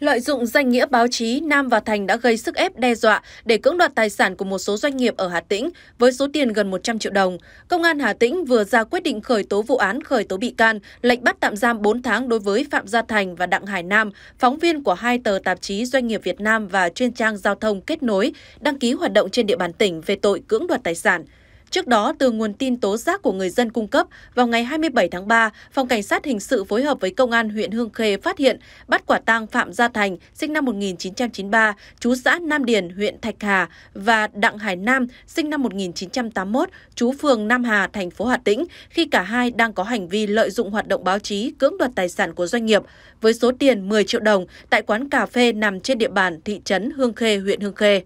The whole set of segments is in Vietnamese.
Lợi dụng danh nghĩa báo chí, Nam và Thành đã gây sức ép đe dọa để cưỡng đoạt tài sản của một số doanh nghiệp ở Hà Tĩnh với số tiền gần 100 triệu đồng. Công an Hà Tĩnh vừa ra quyết định khởi tố vụ án khởi tố bị can, lệnh bắt tạm giam 4 tháng đối với Phạm Gia Thành và Đặng Hải Nam, phóng viên của hai tờ tạp chí Doanh nghiệp Việt Nam và chuyên trang giao thông kết nối, đăng ký hoạt động trên địa bàn tỉnh về tội cưỡng đoạt tài sản. Trước đó, từ nguồn tin tố giác của người dân cung cấp, vào ngày 27 tháng 3, Phòng Cảnh sát Hình sự phối hợp với Công an huyện Hương Khê phát hiện bắt quả tang Phạm Gia Thành, sinh năm 1993, chú xã Nam Điền, huyện Thạch Hà và Đặng Hải Nam, sinh năm 1981, chú phường Nam Hà, thành phố Hà Tĩnh, khi cả hai đang có hành vi lợi dụng hoạt động báo chí cưỡng đoạt tài sản của doanh nghiệp với số tiền 10 triệu đồng tại quán cà phê nằm trên địa bàn thị trấn Hương Khê, huyện Hương Khê.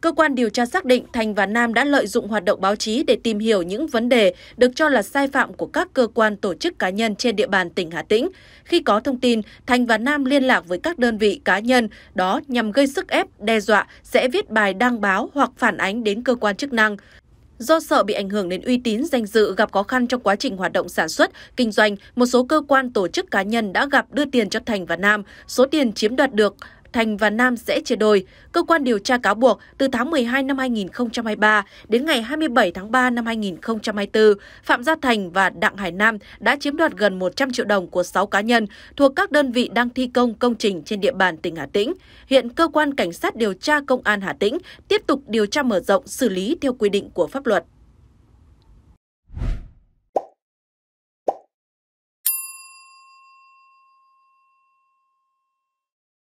Cơ quan điều tra xác định Thành và Nam đã lợi dụng hoạt động báo chí để tìm hiểu những vấn đề được cho là sai phạm của các cơ quan tổ chức cá nhân trên địa bàn tỉnh Hà Tĩnh. Khi có thông tin, Thành và Nam liên lạc với các đơn vị cá nhân, đó nhằm gây sức ép, đe dọa, sẽ viết bài đăng báo hoặc phản ánh đến cơ quan chức năng. Do sợ bị ảnh hưởng đến uy tín danh dự gặp khó khăn trong quá trình hoạt động sản xuất, kinh doanh, một số cơ quan tổ chức cá nhân đã gặp đưa tiền cho Thành và Nam. Số tiền chiếm đoạt được Thành và Nam sẽ chia đôi. Cơ quan điều tra cáo buộc từ tháng 12 năm 2023 đến ngày 27 tháng 3 năm 2024, Phạm Gia Thành và Đặng Hải Nam đã chiếm đoạt gần 100 triệu đồng của 6 cá nhân thuộc các đơn vị đang thi công công trình trên địa bàn tỉnh Hà Tĩnh. Hiện cơ quan cảnh sát điều tra công an Hà Tĩnh tiếp tục điều tra mở rộng xử lý theo quy định của pháp luật.